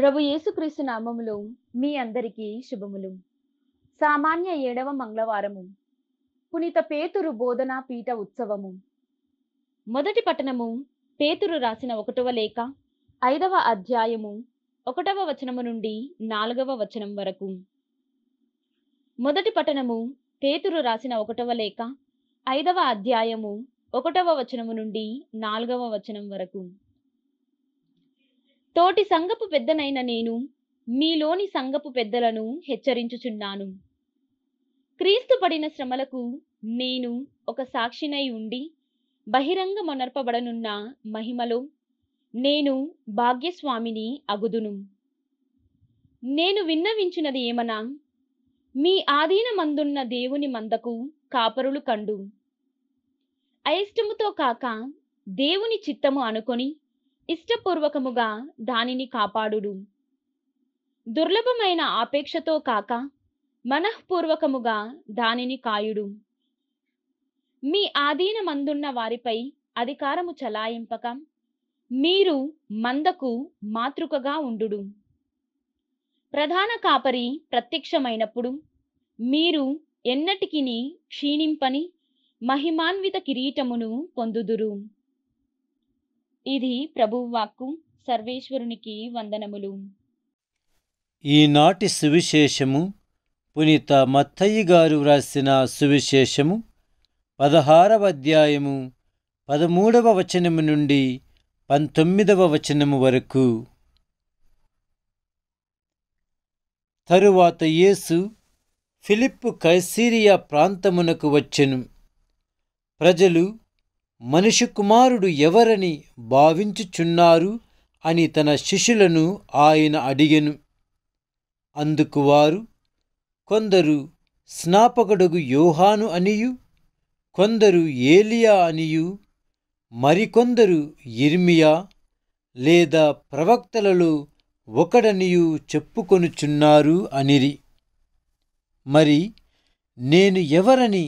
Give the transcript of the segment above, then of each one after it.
ప్రభు యేసుక్రీస్తు నామములు మీ అందరికీ శుభములు సామాన్య ఏడవ మంగళవారము పునీత పేతురు బోధనా పీఠ ఉత్సవము మొదటి పట్టణము పేతురు రాసిన ఒకటవ లేఖ ఐదవ అధ్యాయము ఒకటవ వచనము నుండి నాలుగవ వచనం వరకు మొదటి పట్టణము పేతురు రాసిన ఒకటవ లేఖ ఐదవ అధ్యాయము ఒకటవ వచనము నుండి నాలుగవ వచనం వరకు తోటి సంగపు పెద్దనైన నేను మీలోని సంగపు పెద్దలను హెచ్చరించుచున్నాను క్రీస్తు పడిన శ్రమలకు నేను ఒక సాక్షినై ఉండి మొనర్పబడనున్న మహిమలో నేను భాగ్యస్వామిని అగుదును నేను విన్నవించినది ఏమనా మీ ఆధీనమందున్న దేవుని మందకు కాపరులు కండు అయిష్టముతో కాక దేవుని చిత్తము అనుకొని ఇష్టపూర్వకముగా దానిని కాపాడుడు దుర్లభమైన ఆపేక్షతో కాక మనఃపూర్వకముగా దానిని కాయుడు మీ ఆధీనమందున్న వారిపై అధికారము చలాయింపక మీరు మందకు మాతృకగా ఉండు ప్రధాన కాపరి ప్రత్యక్షమైనప్పుడు మీరు ఎన్నటికిని క్షీణింపని మహిమాన్విత కిరీటమును పొందుదురు ఇది ప్రభువాక్కు సర్వేశ్వరునికి వందనములు ఈనాటి సువిశేషము పునీత మత్తయ్య గారు వ్రాసిన సువిశేషము పదహారవ అధ్యాయము పదమూడవ వచనము నుండి పంతొమ్మిదవ వచనము వరకు తరువాత యేసు ఫిలిప్పు కైసీరియా ప్రాంతమునకు వచ్చెను ప్రజలు మనిషి కుమారుడు ఎవరని భావించుచున్నారు అని తన శిష్యులను ఆయన అడిగెను అందుకు వారు కొందరు స్నాపకుడుగు యోహాను అనియు కొందరు ఏలియా అనియు మరికొందరు ఇర్మియా లేదా ప్రవక్తలలో ఒకడనియు చెప్పుకొనుచున్నారు అనిరి మరి నేను ఎవరని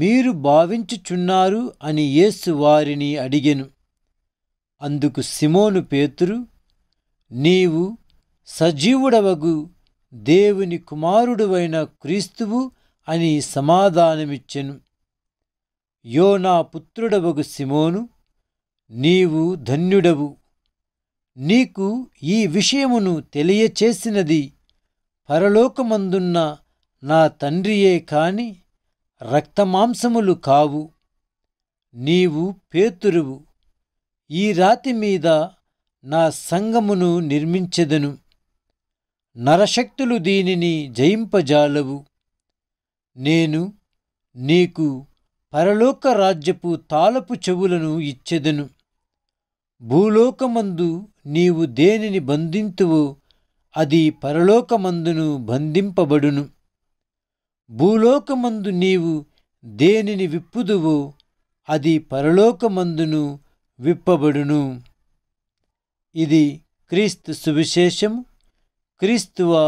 మీరు భావించుచున్నారు అని యేసు వారిని అడిగెను అందుకు సిమోను పేతురు నీవు సజీవుడవగు దేవుని కుమారుడువైన క్రీస్తువు అని సమాధానమిచ్చెను నా పుత్రుడవగు సిమోను నీవు ధన్యుడవు నీకు ఈ విషయమును తెలియచేసినది పరలోకమందున్న నా తండ్రియే కాని రక్తమాంసములు కావు నీవు పేతురువు ఈ రాతి మీద నా సంగమును నిర్మించెదను నరశక్తులు దీనిని జయింపజాలవు నేను నీకు పరలోక రాజ్యపు తాలపు చెవులను ఇచ్చెదను భూలోకమందు నీవు దేనిని బంధింతువో అది పరలోకమందును బంధింపబడును భూలోకమందు నీవు దేనిని విప్పుదువో అది పరలోకమందును విప్పబడును ఇది క్రీస్తు సువిశేషం క్రీస్తువా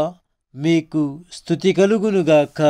మీకు స్థుతి కలుగునుగాక